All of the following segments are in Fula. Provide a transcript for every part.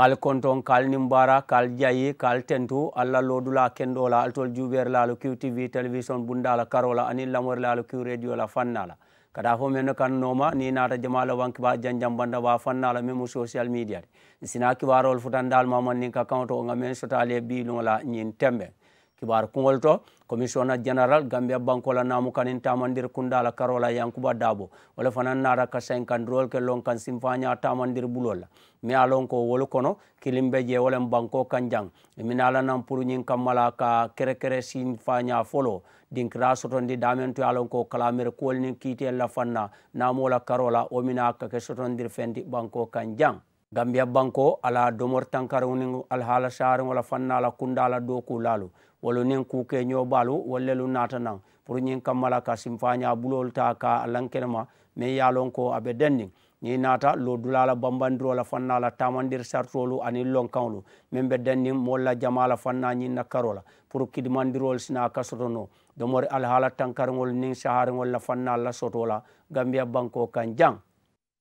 ngal konton kal nimbara kal jayi kal tentu alla lodula kendola altol juɓerlalo qtv télévision bundala karola anin lamorlalo q radio la fannala kada mena men kan noma ni nata jamala wanki ba janjam banda ba fannala memu social media sinaki kibarol futandal mamannin ka kanto ngam men sotale bilon la nyin tembe kibar kuŋol to commissionneur général gambia bankola namu kanin tamandir kundala karola yankuba dabo wole fana nara ka 50 ke lon kan simfanya tamandir bulola mi alon ko wolu kono kilimbe je wolen banko kanjang minala nan pour nyin kamala ka kerekere kere folo dinkira sotondi damen to alon ko kalamir kolni kiti la fanna namola karola o mina ka ke sotondir fendi banko kan kanjang gambia banko ala domor tankarni alhaala sarin wala fannala kundala dokulalu wala nin kuke ñobalu wallelu natanan pour ñin kammala ka simfaña bulol ta ka lankenema min yalon ko aɓe denni ni nata lo dulala bambandirola fannala tamandir sartolu ani lonkanlu min ɓe denni molla jamala fanna ñinna karola pour kidmandirol sina kasotono domori alhaala tankarngol nin saharngol la fanna la sotola gambia banko kan jang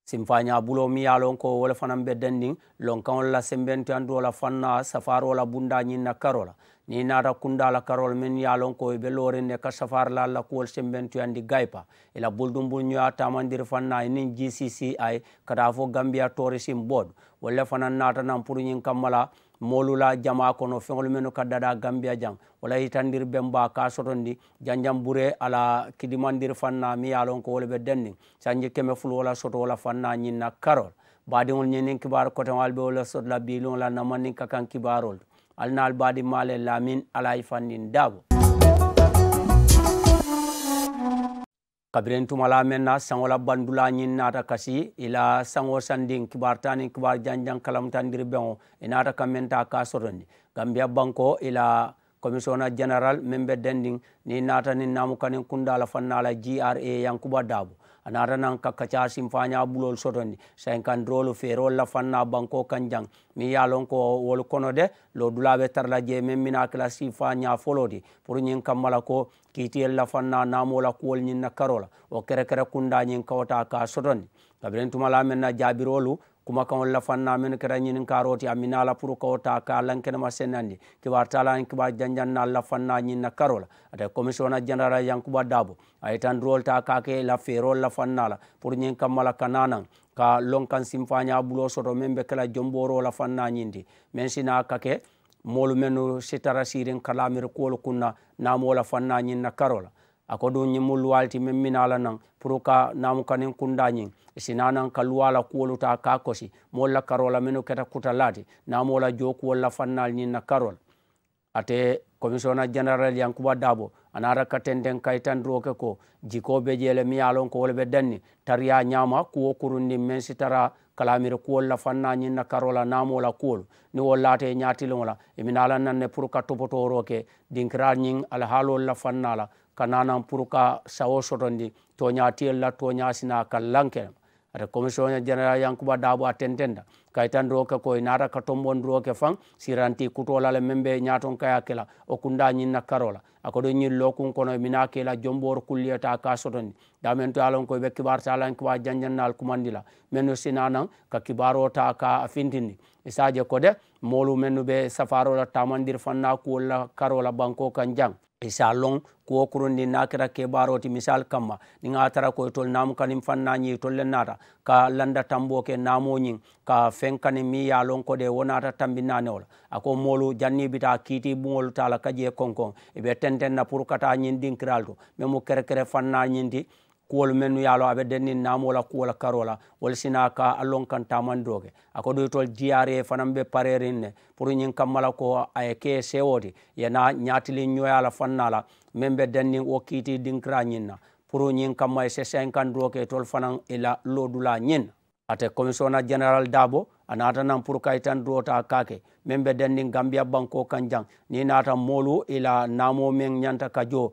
simfaña bulo miya lon ko wole fanan bedden ndin lonkaol la sembente andola fanna safarola bunda ñinna karola ni nata kundala karol min yalon ko ɓe e lorinne ka safar lalla kuwol sembentuyandi gaypa ila buldumbul ñoya tamandir fanna enin gcci ay kata fo gambia tourisme bood wolle fanan natanan pour ñin kammala molula jama kono feŋolu menu ka dada gambia jaŋ wala yitandir bemba ka sotondi janjam bure ala kidimandir fanna mi ye lon ko wole be denni sanji keme fulu wala soto wala fanna ñinna karol baadiŋol ñinin kibar kote al be wola sotola biluŋola namandin kakan kibarol alina al baadi male lamin alayi e fannin dabo kabirin tumala men na sangola bandula nyin nata kasi ila sango sanding kibar tani kibar janjan kalam tandir bengo inata kamenta ka soroni gambia banko ila commissiona general membe dending ni nata ni namu kanin kundala fannala gra yankuba dabo anaata nan kakka casim fa ñabulol sotondi cinquante drolo fere wolla fanna banko kan jang min yalon ko wol kono de lo dulaɓe tarla je min mina classi fa ñafoloti pour ñin kammala ko kiitiyel la fanna namola kuwol ñin na karola o kere kere kunda ñin kawata ka sotondi gabiren tumala men na jabirolu kuma kan walla fanna min kata ñinin karoti amin ala pour ko ta ka lankenema sennandi kibar talan kibar janjanna la fanna ñinna karola ata commissiona général yankuba dabo ayitan drol ta kake la ferol la fanna la pour ñin kammala kananan ka lonkan simfaña bulo soto min be kala jomboro la fanna ñindi min sina kake molu menu sitara sirin kalamir kuwol kunna namola fanna ñinna karola a ko ɗum yimmu luwalti min minala nan pour ka namu kanin kunda yin sinanan ka luwala kuwoluta ka kosi molla karola minu keta kutalati namola joku wolla fannal yinna karol ate commissionna général yankuba dabo anata ka tenten kaytandiroke ko jiko be jeele mi yalon ko wole ɓe danni tariya ñama kuwo kurundi min si tara kalamiri kuwol la fanna ñinna karola namola kuwol ni wol late ñatilola emin ala nanne pour ka topotoroke dinkira ñin alhaalol la fannala kananan nanan pour ka sawo sotondi toña la toña sina kallanke ata commission general yankuba dabo a tentenda kay tan roke koye nata ka tombon roke fan siranti kutolala e menɓe ñaton kaya kela o kunda ñinna karola akoɗo ñillo kun kono e mina kela jomboro kulliyata ka sotoni damen to yalon koyeɓe kibar talan kiba janjannal kumandila menno sinanan ka kibaro ta ka fintindi isadie e kode molu menno ɓe safarola tamandir fanna kuwolla karola banko kan jang isa lon kuwo kurundi nakira kebaroti misal kamma ɗiga tara koye tol namu kanim fannañi tolle nata ka landa tamboke namoñin ka fe fenkani mi ya lon ko de wonata tambinanewol ako molu jannibita kiiti ɓuŋol tala kaji e konkon eɓe tentenna pour kata ñin ɗinkiral to mais mo kerekere fanna ñinti kuwol mennu yalo aɓe denni namola kuwola karola wol sina ka allon kan tamandoke ako ɗoy tol jiyari e fanan ɓe parerin ne pour ñin kammala ko aye ke sewoti yana ñatili ñoyala fannala min ɓe denni wo kiiti ɗinkira ñinna pour ñin kamma e sesinkan doke tol fanan ila lodula ñin ate commissionnat général dabo a naata nan pour kayitan dota kake min be dennin gambia banko kan jang ni naata moolu ila namo men ñanta kajo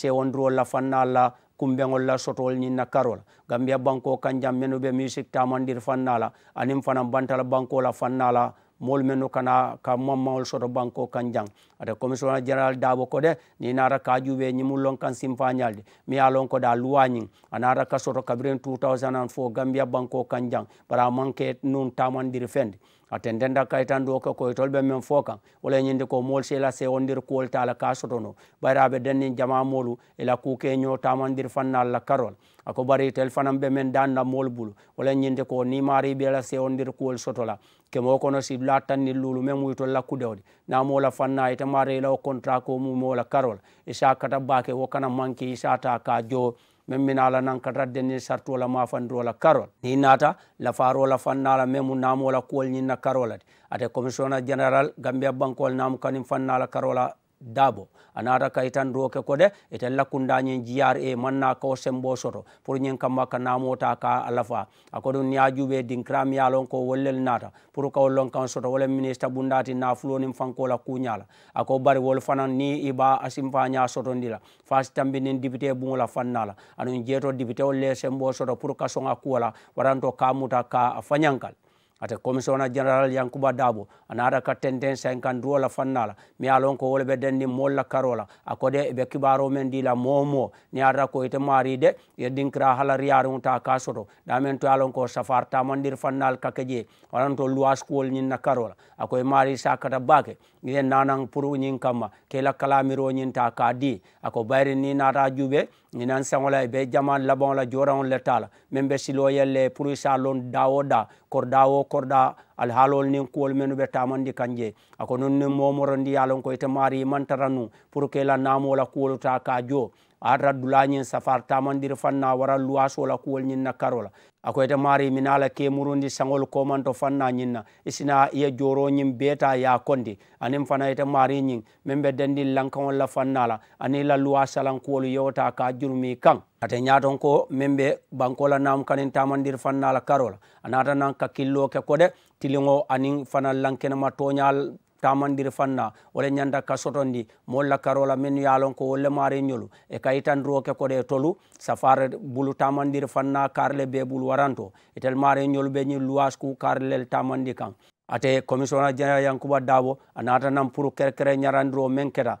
jo la fannal la kumbeŋol la sotol ñiŋ na karo la gambia banko kan jang menu be musique tamandir fanna la aniŋ fanaŋ bantala banko la fanna la moolu mennu kana ka mammawol soto banko kan jang ata commissionna général daabo ko de ni naata kaajuɓe ñimul lon kan simfañalde mi ye lon ko da luwañing a naata ka soto kabiren 2004 gambia banko kan jang bara manque nun tamandiri fendi ate ndenda kayitan do ko koytol ɓe men fo kan wala ñinde ko mol sela sewondir kuwol taala ka sotono bayrabe denni jama molu ila e kukeño tamandir fannal la karol ako bari tel fanan be men danna mool bulu wala ñinde ko ni mari ɓe la sewondir kuwol sotola kemo kono si la tanni lulu men muy to lakkudewde na mola fanna ite mare law contrat ko mu mola karol isa kata bake wo kana manke isa ta ka jo men min ala nan kata denni sartola ma fandola karol ni nata la farola fannala men mu namola kuwol ñinna karolade ate commissionna général gambia bankol namu kanin fannala karola dabo anata tan roke kode nyen jiar e manna ko sembo soto pour ñin kam ka namota ka alafa akoɗum ni ajuɓe dinkram yalon ko wollel nata pour lon kan soto wolle minister bundati fanko fankola kuñala ako bari wol fanan ni iba ndila sotondila fasi nen député la fannala anum jeto député wolle sembo soto pour ka songa kuwala waranto kamuta ka fañankal ate commission général yankuba dabo anaata ka tenten 50 droit la fannala mi alon ko wolɓe denndi molla karola akode eɓe kibaro men ndila momo ni arata ko yite mari de ye dinkira hala riyare mum ta ka soto damen to alon ko safar tamandir fannal kake je waɗan to lois kuwol ñinna karola akoye mari sakata bake iɗen nanan pour ñin kamma kela kalamiro ñin ta ka di ako bayri ni naata juuɓe ñinan saŋola be jama labaŋo la joraŋo le ta meŋ be silo yelle pour lon dawo da kor kordawo korda alhaalol nin kuwol men ɓe tamandi kanje ako non nin momoro ndi yalonkoyte maari mantara nu pour que la namola kuwol ta ka jo an raddulañin safar tamandir fanna wara luwasola kuwol ñinna karola akoyte maari minala kemurundi sagol komanto fanna ñinna isina iye joroñin beeta ya kondi anin fana yte maari ñin min ɓe dendi lankaol la fannala ani la luwasalankuwol yewta ka jurmi kan ate ñaton ko min ɓe bankola nam kanin tamandir fannala karola anata nan kakkilloke koɗe tiliŋo aniŋ fana lankenema toñal tamandiri fanna wole ñanda ka sotondi moolu la karola min ye a lon ko wolle maari ñolu e ka yitandiro ke koɗe tolu safara bulu tamandiri fanna karle be bulu waranto itel maari ñolu be ñi luwas ku karlel tamandi kan ate commissionna général yankuba dabo a nata nan pour kerekere ñarandiro men keta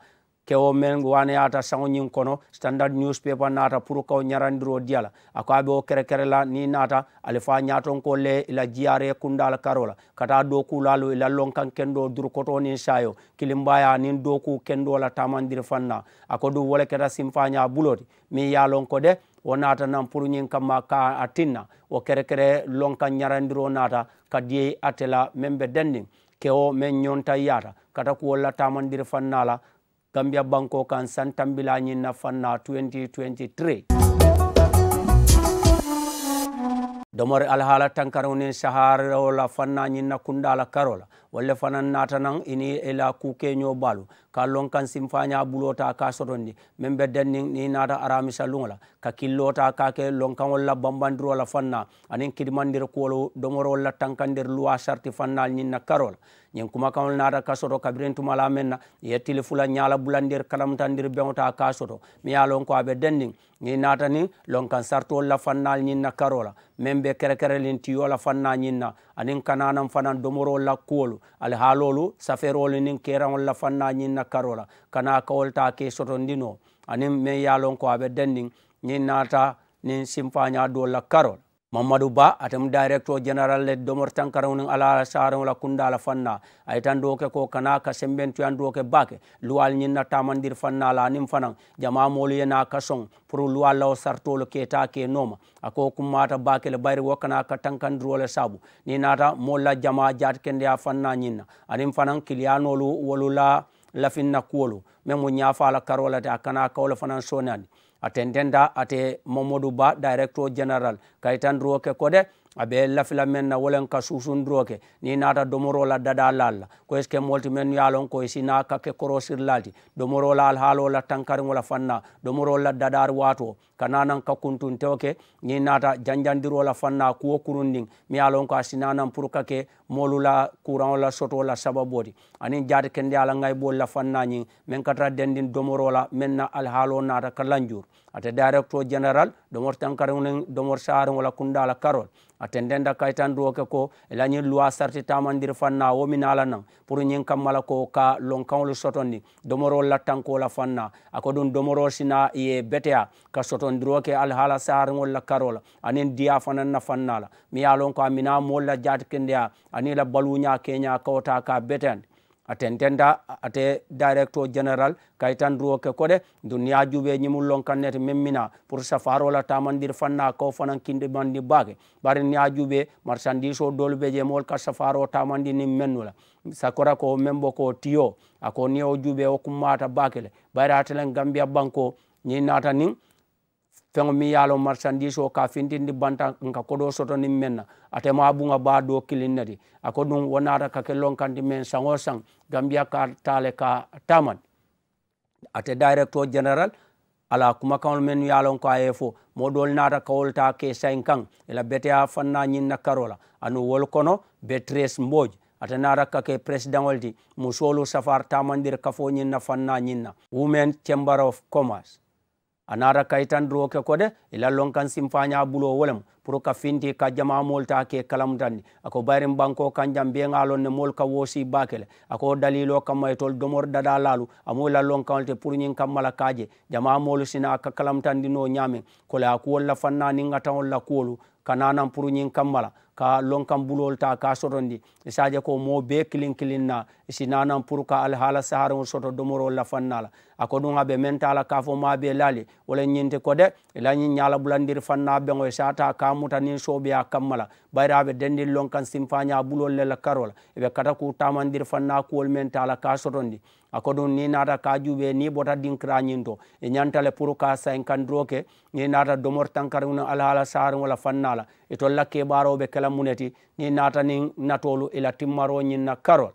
kewo men wana yata sago ñin kono standard newspaper nata pour kaw ñarandiro diyala ako aɓe o kere kere la ni nata ala fa ñaton ko le ila jiyare kundala karola kata dokulalo ila lonkan kendo durkoto nin sayo kilimbaya nin doku kendola tamandir fanna ako du wole keta sim fa ña buloti min yalon ko de wo nata nan pour ñin kamma ka a tinna wo kere kere lonkan ñarandiro nata ka diyey atela men ɓe dendin kewo men ñonta yata kata kuwolla tamandir fannala gambia banko kan santambila ñin na fanna 2023 domori alhaala tankaraw nin saharewo la fanna ñin na kundala karola walla fanan natanan ini ela kukeño balu ka lon kan simfaña bulota ka sotondi min be danni ni nata aramisa luŋola ka killota ka ke lonkaŋol la fanna anin kidimandir kuwolo domorol la tankandir luwa sarti fannal ñin na karola ñiŋ kumakaŋol naata kasoto soto kabiriŋ tuma la meŋ na ye tili fula ñala bulandir kalamutandir beŋo ka soto mi ye a loŋ ko a be dendiŋ niŋ naata niŋ lonkaŋ sartol la fannaal ñiŋ na karo la meŋ be kerekerelin tiyo la fanna ñiŋ na aniŋ kananan fanaŋ domorol la kuwolu alihaalolu saferolu niŋ keraŋol la fanna ñiŋ na karo la kana kawol ta ke sotondino aniŋ meŋ ye a loŋ ko a be dendiŋ ñiŋ naata niŋ sinfaña dol la karo la mamadou ba atem directo général le domor tankarawnin alaala sarawla kundala fanna aytan doke ko kana ka sembentuyan doke bake luwal ñin na tamandir fanna la nim fanan jama molu yena kason pour luwal law sartolo keta ke noma ako kummata bake le bayri wo kana ka tankandirole sabu ni nata molla jama jat kende ya fanna ñinna anim fanan kiliyanolu wolu la lafinna kuwolu mais mo ñafala karolate a kana kawle fanan sonandi attendenda ate momodu ba general kaitan ruoke kode abe lafila men na wolen ka susundiroke ni nata domorola dadalalla ko est ce que molti men yalon koye sina kakke korosir lalti domorola al halola tankari wala fanna domorola dadar wato kananan kakkuntun tewke ni nata janjandirola fanna kuwo kurun ndin mi yalon ko a sinanan pour kake molula courant ola soto la sababoti anin jaati kende ala ngay bol la fanna ñin min katara dendin domorola min na al halo nata ka lanjour ate directo général domor tankari nin domor sarin wala kundala carole attenden da kay tan duwoke ko elañin loi sarti tamandir fanna womin ala nan pour ñin kam mala ko ka lon kawlo sotondi domoro lattankola fanna ako ɗum domoro sina ye betea ka sotondiroke alhaala saarogolla karola anin diya fananna fannala mi ya lon ko a mina molla jatikindeya anila baluña keña kawta ka beteandi aten tenda ate directeur général kaytan ruoke koɗe duniyajuɓe ñimol lonkannete memmina pour safarola tamandir fanna kaw fanan kinɗe mandi bake ɓar niyajuɓe marchandise o dolɓe je mol ka safar o tamandi ni mennula sakora ko membo ko tiyo ako niyo juɓe o kummata bakele ɓayra telen gambia banque ñi nata nin feŋo miŋ ye a loŋ marisandisoo ka fintindi banta nka kodo soto niŋ meŋ na atema a buŋa baa doo kiliŋ ne ti a ko duŋ wo naata ka ke loŋ kanti meŋ saŋo saŋ gambiya ka taa ka taman ate directeur general ala kumakaŋol mennu ye a loŋ ko a ye fo moo doolu naata ka wolu taa ke sayiŋ kaŋ i la beteya faŋ na ñiŋ na karo la anuŋ wolu kono be tres ate naata ka ke présidentol ti musoolu safar tamandiri kafo ñiŋ na fanna na ñiŋ na women chamber of commerce a nara kaytan roke kode ilallon kan simfaña bulowolem pour ka finti ka jama molta ke kalamtanni ako bayrin banko kanjam be ngalon ne mol ka wosi bakele ako dalilo kammaytol domor dada lalu amo ilallon kante pour ñin kammala kaje jama molu sina ka kalamtandino ñamen kole akuwolla fannani ngatan olla kuwolu kananan pour ñin kammala ka lonkam bulol ta ka sotondi e sadia ko mo be klin klinna e sinanan pour ka alhaala sahara o soto domoro lafannala ako ɗum haɓe mentala kafo maɓe laali wala ñinte kode e lañi ñala ɓulandir fannaɓeo e sata ka mutanin soɓe a kammala ɓayraɓe dendin lonkan simpaña bulol lela karol eɓe kata ku tamandir fanna kuwol mentala ka sotondi ako ɗum ni nata ka juuɓe ni ɓota dinkra ñinto e ñantale pour ka sainkandroke ni nata domor tankarun alhaala sahara wala fannala e to lakke ɓaroɓe kala muneti ni natani natolu ila timmaro ñinna karol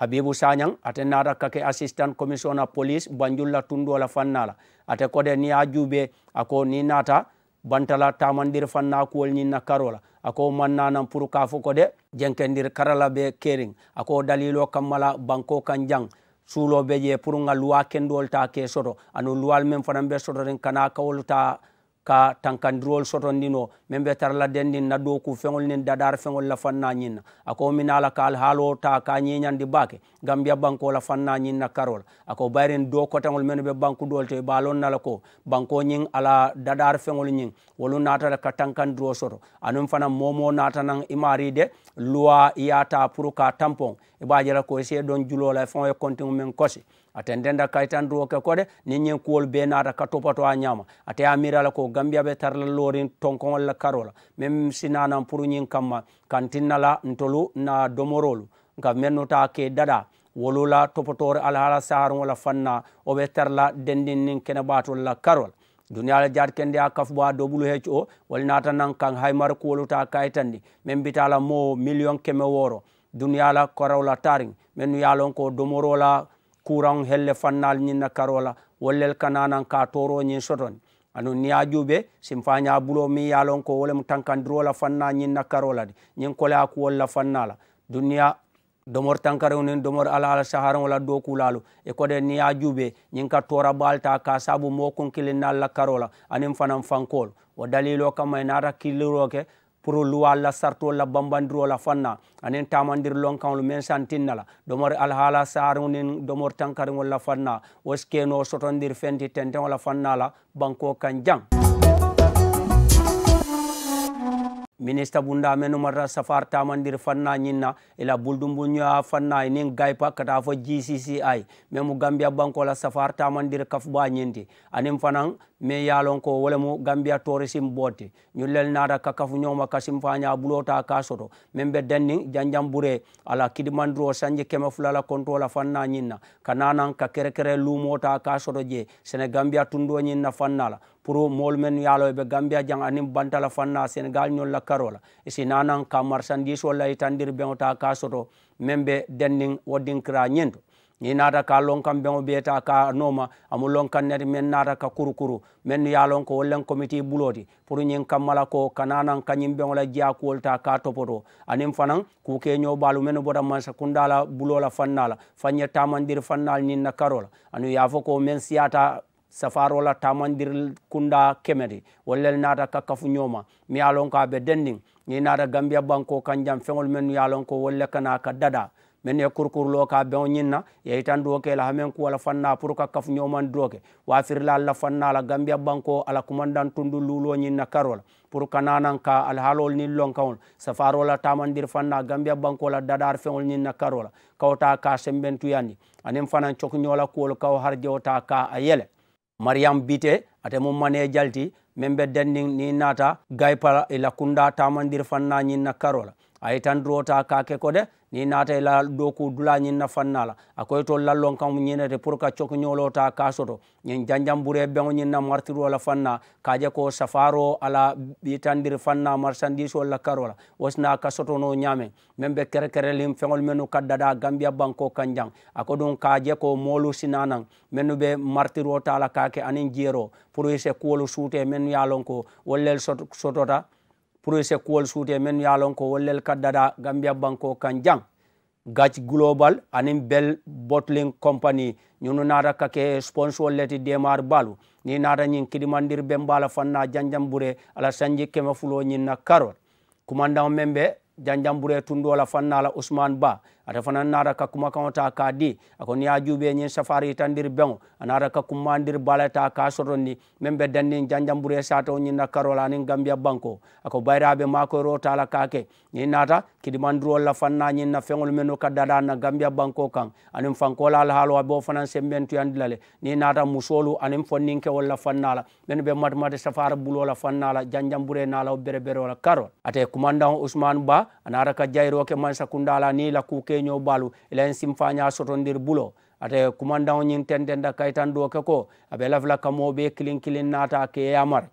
habibu sañan ate nata kake assistant commission a police banjulla tundola fannala ate kode ni a juuɓe ako ni nata bantala tamandir fanna kuwol ñinna karola ako mannanan pour kafo kode jenkendir karala be kering ako dalilo kammala banko kan jang suuloɓe je pour ga luwa kendowol ta ke soto ano luwal men fanan be sotorin kana kawol ta ka tankandirol sotondino min ɓe tarla dendin naddo ku feŋol nin dadar feŋol la fanna ñinna ako min ala kaal haalo ta ka ñeñandi baake gam mbiya banko la fanna ñinna karol ako bayrin do koteŋol mene ɓe bankudol te baalon nala ko banko ñing ala dadar feŋol ñing wolu natata ka tankandiro soto anum fana momo natanan imari de loi yata pour ka tampon e ɓajata ko essaye ɗon julola e feŋo e contin men kosi ate ndenda kay tan duwoke koɗe ni ñin kuwol be naata ka topato a ñama ate amirala ko gambia ɓe tarla lorin tonkoolla karola min sinanan pour ñin kamma kan tinnala ntolu na domorolu ka mennuta ke daɗa wolula topotore alhala saharu wala fanna oɓe tarla dendin nin kene ɓatolla karol duniyala jaati kende a kaf bo a who wali naata nan kan haymar kuwoluta kaytan ni min mbitala mo million keme wooro duniyala korawla tarin min nu yalon ko domorola courant helle fannal ñinna karola wollel kananan ka toro ñin soton anon niya ƴuɓe sim faña bulo mi yalon ko wolem tankandirola fanna ñinna karola de ñin kole a ku wolla fannala duniya domor tankarewni domor ala ala saharan wala do kulalu e kode niya ƴuɓe ñin ka tora balta ka sabu mo konkilinalla karola anin fanan fankol o dalilo kamma e nata killiroke pour luwal la sartol la bambandirol la fanna anen tamandir lonkanlu men santinna la domor alhaala saarunin domor tankariŋol la fanna wo skeno sotondir fenti tenteŋo la fanna la banko kan jaŋ minista bunda menu marra safar tamandir fanna nyinna ila buldumbu nya fanna nin gaipa kata fo GCCI memu Gambia banko la safar tamandir ba nyindi anim fanan min yalon ko wolemu gambiya tore sim botte ñullel nata ka kafuñoma ka sim faña buloota ka soto min ɓe denni janjam ɓuure ala kidimandiro sañje keme fulala contola fanna ñinna ka nanan ka kere kere lumota ka soto je sene gambiya tundo ñinna fannala pour molu men yaalo ɓe gambiya jang anin bantala fanna sénégal ñolla karola esi nanan ka marchandise o layitandir beota ka soto min ɓe dennin woddinkira ñinto i naata ka lonkan beŋo biyeta ka nooma amu lonkan neti min naata ka kurukuru min ya lonko wol len comité buloti pour ñin kammala ko kananan kañin beŋo la jeya kuwolta ka topoto anin fanaŋ kuke ñoɓalu min bota mansa kundala bulola fannala fanñe tamandir fannal nin na karola anu yafo ko min siyata safaro la tamandir kunda kemeti wollel naata ka kafu ñoma mi ya lonko a be dendin ñi naata gambia banko kan jam feŋol min ya lonko wolle kana ka dada men ye kurkurlo ka beŋo ñiŋ na ye itan do ke la hameŋ kuwo la fanna pour ka kaf ñoman do ke wafirila la fanna la gambia banko ala kumandan tundu lulo ñiŋ na karo la ka kananan ka ni lon lonkaŋol safaro la tamandir fanna gambia banko la dadar feŋol ñiŋ na karo ka kawta ka sembentuyandi aniŋ fanaŋ cokuñola kuwolu kawo harjewo ta ka ayele mariam bite ate mum mane jalti membe be ni nata gaypa ila kunda tamandir fanna ñiŋ na karo la a ka ke kode ni naata la do ku dula ñin nafannala a koye to lallon kam ñinete pour qua cokñolota kasoto ñin janjamburu e ɓeŋo ñin na martiro la fanna kaje ko safaro ala ɓitandir fanna marchandise olla karola wasina kasotono ñame min ɓe kere kerelin feŋol menu kaddaɗa gambia banko kanjang a ko ɗum kaje ko molu sinanan menu ɓe martirota la kake anin jeero pour se kuwolu suute menu yalon ko wollel sotota soto pour se kuwol suute men ya lon ko wollel kaddata gambia banko kan jang gac global anin bel bottling company ñunu naata kake sponsor leti demar balu ni naata ñin kidimandir be mbala fanna janjambure ala sanji keme fulo ñin na karot kumandan men be janjambure tundola fanna la ousmane ba ata fana nara ka kuma kaŋo ta ka di ako niŋ ye juubee ñiŋ safari itandiri beŋo anara ka kummandiri bala ta ka sotondi meŋ be danni janjamburee satoo ñiŋ na karo la aniŋ gambia banko ako bayraabe maakoyiro ta la ka ke ñiŋ naata kidimandiroo la fanna ñiŋ na feŋolu meŋ no ka dada na gambia banko kaŋ aniŋ fankoola lahaalu a boo fanaŋ sembeŋ tuyandi la le niŋ naata musoolu aniŋ fonniŋkewol la fanna la meŋ be matimati safari buloo la fanna la janjamburee naala wo bereberoo la karo ate kumandaŋo usmanu ba anara ka jayiroo ke mansa kundaala niŋ la kuu ke feño balu ilayen sim faña sotondir bulo ate commandant ñin tendenda kaytan do ke ko aɓe lafla kamoɓe kilin kilin nata ke yamar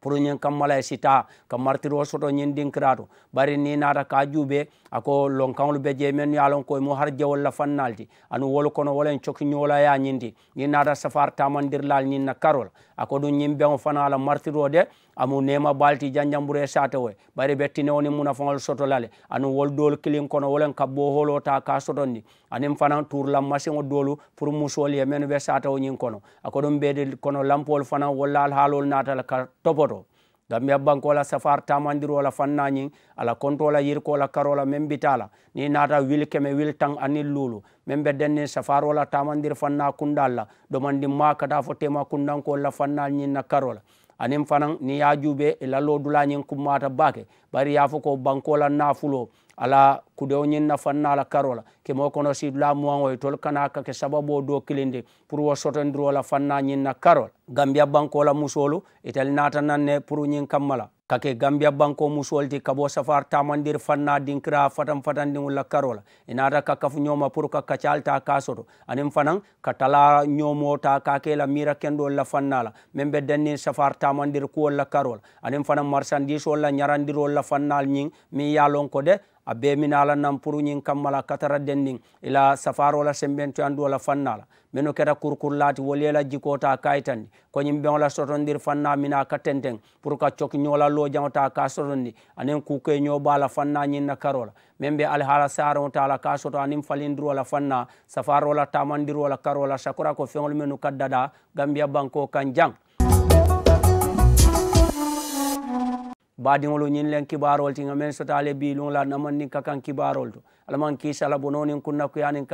pour ñin kam malay e sita ka martir o soto ñin dinkirato bari ni nata ka juuɓe ako lonkanlu be je men yalon koye mu har jewol la fannalti anu wolu kono wolen coki ñoola ya ñindi ni nata safar tamandirlal ñin na karol ako ɗum ñin ɓeo fanala martiro de amu nema balti janjambure satawe bare bettine woni munafagol sotolale anu wol dolu kilin kono wolen kabbo holota ka sotondi anin fana tour lammasiŋo dolu pour musol ye men be satawo ñin kono ako ɗum ɓeede kono lampol fana walla alhaalol natala ka topoto gam mi abbankola safar tamandirola fannañin ala kontola yirkola karola men bitala ni nata wil keme wil tan anin lulu men be denni safarola tamandir fanna kundal la domandi ma kata fo tema kundankol la fannal ñin na karola anin fanan ni ya jube ila lodulañin kummata bake bari ya fo ko la nafulo ala kudeo ñinna fannala karola ke mo kono si lamuwangoy e tol kana kake sababu o do kilinde pour wo sotondirola fanna ñinna karol gambia bankola musolu ital nata nanne pour ñin kammala kake gambia banko musolti kabo safar tamandir fanna dinkira fatan fatandi wulla karola e nata kakafu ñoma pour ka kacalta kasoto anin fanan ka tala ñomota kakela mira kendo la fannala min ɓe dannin safar tamandir kuwolla karola anin fanan marchandise olla ñarandirolla fannal ñin min yalon ko de a bemin ala nampuruñin kammala katara den nin ila safarola semben to andu wala fannala mino keta kurkurlati wolela jikota kayitandi koñin beola sotondir fanna mina kattenten pour qua cok ñola lo jamata ka sotondi anen kukoye ñobala fanna ñinna karola min ɓe alhaala sarotala ka soto anin falindirola fanna safarola tamandirola karola sakora ko feol menu kaddaɗa gambiya banko kan jang badiŋolu ñiŋ leŋ kibaarol tiŋa meŋ sota le biiluŋo la namaŋ niŋ ka kaŋ kibaarol to alamaŋ kiisa la niŋ kunnakuya niŋ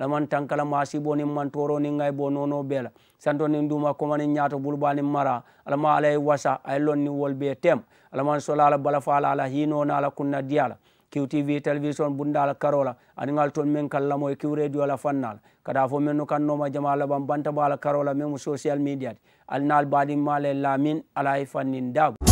alamaŋ tankala maasibo niŋ mantoro niŋ ŋayibo noono bee la santo niŋ duuma koma niŋ ñaato buluba niŋ mara alama ala ye wasa a ye loŋ niŋ wolu bee tem alamaŋ sola la balafa la a la hiinoo na la kunna diya la QTV television bunda la karola ani ngal ton men kala moy Q radio la fannal kada fo men no kan noma jama la bam banta bala karola men social media al nal badi male lamin ala fannin dab